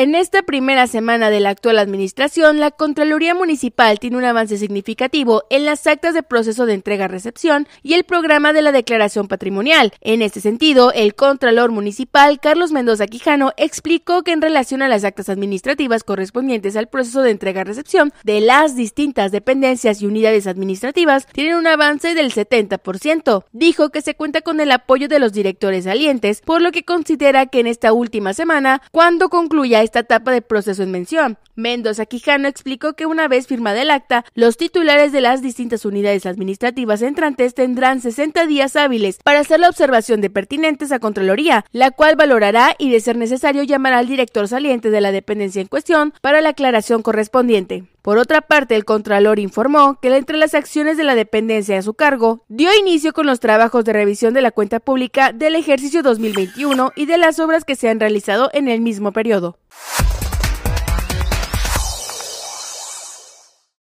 En esta primera semana de la actual administración, la Contraloría Municipal tiene un avance significativo en las actas de proceso de entrega-recepción y el programa de la declaración patrimonial. En este sentido, el Contralor Municipal Carlos Mendoza Quijano explicó que en relación a las actas administrativas correspondientes al proceso de entrega-recepción de las distintas dependencias y unidades administrativas, tienen un avance del 70%. Dijo que se cuenta con el apoyo de los directores salientes, por lo que considera que en esta última semana, cuando concluya esta etapa de proceso en mención. Mendoza Quijano explicó que una vez firmada el acta, los titulares de las distintas unidades administrativas entrantes tendrán 60 días hábiles para hacer la observación de pertinentes a Contraloría, la cual valorará y, de ser necesario, llamará al director saliente de la dependencia en cuestión para la aclaración correspondiente. Por otra parte, el Contralor informó que entre las acciones de la dependencia a su cargo, dio inicio con los trabajos de revisión de la cuenta pública del ejercicio 2021 y de las obras que se han realizado en el mismo periodo.